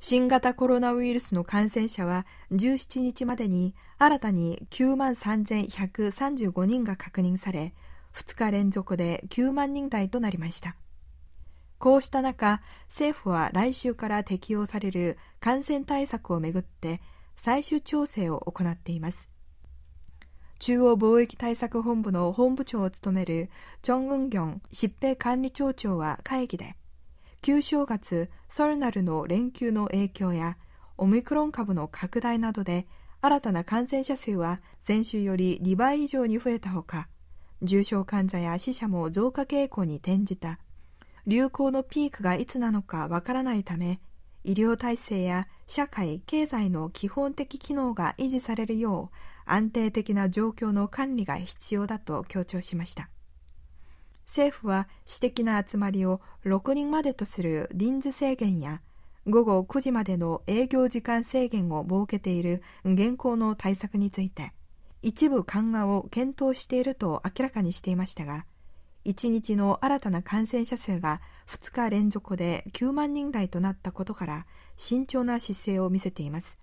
新型コロナウイルスの感染者は17日までに新たに9万3135人が確認され2日連続で9万人台となりましたこうした中政府は来週から適用される感染対策をめぐって最終調整を行っています中央貿易対策本部の本部長を務めるチョン・ウンギョン疾病管理庁長は会議で旧正月ソルナルの連休の影響やオミクロン株の拡大などで新たな感染者数は前週より2倍以上に増えたほか重症患者や死者も増加傾向に転じた流行のピークがいつなのかわからないため医療体制や社会経済の基本的機能が維持されるよう安定的な状況の管理が必要だと強調しました政府は私的な集まりを6人までとする臨時制限や午後9時までの営業時間制限を設けている現行の対策について一部緩和を検討していると明らかにしていましたが1日の新たな感染者数が2日連続で9万人台となったことから慎重な姿勢を見せています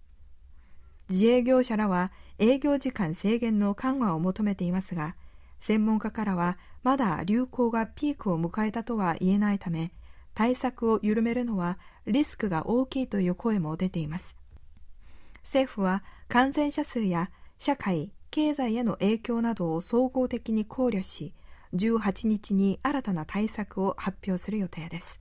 自営業者らは営業時間制限の緩和を求めていますが専門家からはまだ流行がピークを迎えたとは言えないため対策を緩めるのはリスクが大きいという声も出ています政府は感染者数や社会経済への影響などを総合的に考慮し18日に新たな対策を発表する予定です